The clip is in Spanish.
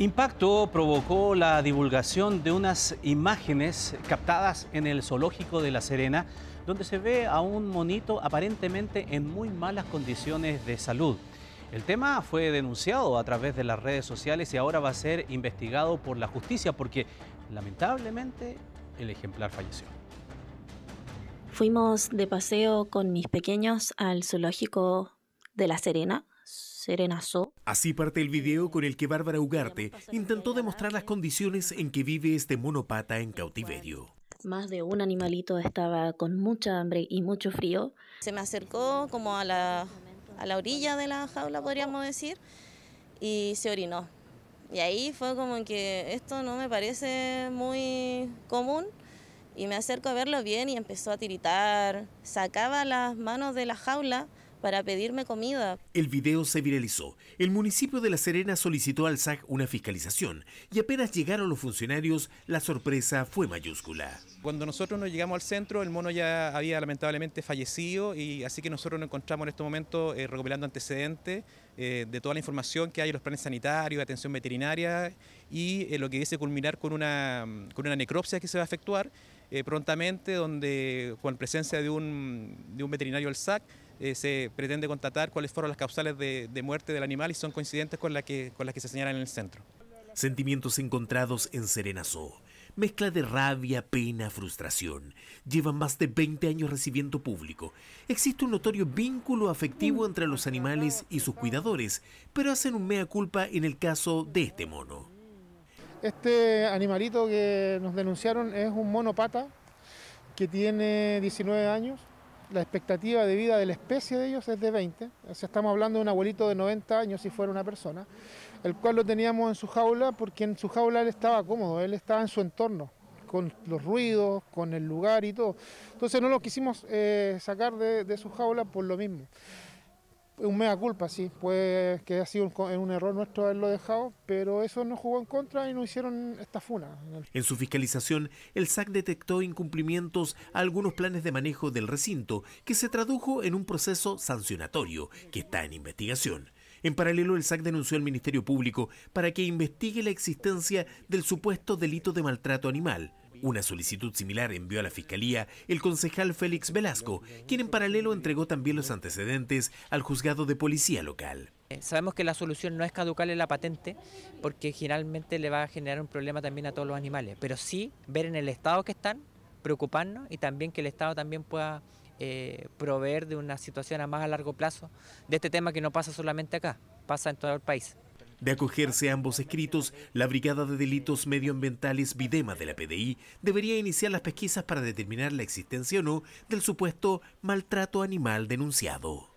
Impacto provocó la divulgación de unas imágenes captadas en el zoológico de La Serena, donde se ve a un monito aparentemente en muy malas condiciones de salud. El tema fue denunciado a través de las redes sociales y ahora va a ser investigado por la justicia porque lamentablemente el ejemplar falleció. Fuimos de paseo con mis pequeños al zoológico de La Serena, Serena Zoo, Así parte el video con el que Bárbara Ugarte intentó demostrar las condiciones en que vive este monopata en cautiverio. Más de un animalito estaba con mucha hambre y mucho frío. Se me acercó como a la, a la orilla de la jaula, podríamos decir, y se orinó. Y ahí fue como que esto no me parece muy común. Y me acerco a verlo bien y empezó a tiritar. Sacaba las manos de la jaula para pedirme comida. El video se viralizó. El municipio de La Serena solicitó al SAC una fiscalización y apenas llegaron los funcionarios, la sorpresa fue mayúscula. Cuando nosotros nos llegamos al centro, el mono ya había lamentablemente fallecido y así que nosotros nos encontramos en este momento eh, recopilando antecedentes eh, de toda la información que hay en los planes sanitarios, atención veterinaria y eh, lo que dice culminar con una, con una necropsia que se va a efectuar prontamente, donde con presencia de un, de un veterinario del SAC eh, se pretende constatar cuáles fueron las causales de, muerte del animal y son coincidentes con, la que, con las que se señalan en el centro. Sentimientos encontrados en Serenazó. Mezcla de rabia, pena, frustración. Llevan más de 20 años recibiendo público. Existe un notorio vínculo afectivo entre los animales y sus cuidadores, pero hacen un mea culpa en el caso de este mono. Este animalito que nos denunciaron es un mono que tiene 19 años, la expectativa de vida de la especie de ellos es de 20, o sea, estamos hablando de un abuelito de 90 años si fuera una persona, el cual lo teníamos en su jaula porque en su jaula él estaba cómodo, él estaba en su entorno, con los ruidos, con el lugar y todo. Entonces no lo quisimos eh, sacar de su jaula por lo mismo. Un mea culpa, sí, pues que ha sido un, un, error nuestro haberlo dejado, pero eso no jugó en contra y nos hicieron esta funa. En su fiscalización, el SAC detectó incumplimientos a algunos planes de manejo del recinto, que se tradujo en un proceso sancionatorio que está en investigación. En paralelo, el SAC denunció al Ministerio Público para que investigue la existencia del supuesto delito de maltrato animal una solicitud similar envió a la Fiscalía el concejal Félix Velasco, quien en paralelo entregó también los antecedentes al juzgado de policía local. Eh, sabemos que la solución no es caducarle la patente, porque generalmente le va a generar un problema también a todos los animales, pero sí ver en el estado que están, preocuparnos y también que el Estado también pueda eh, proveer de una situación a más a largo plazo de este tema que no pasa solamente acá, pasa en todo el país. De acogerse ambos escritos, la Brigada de Delitos Medioambientales Videma de la PDI debería iniciar las pesquisas para determinar la existencia o no del supuesto maltrato animal denunciado.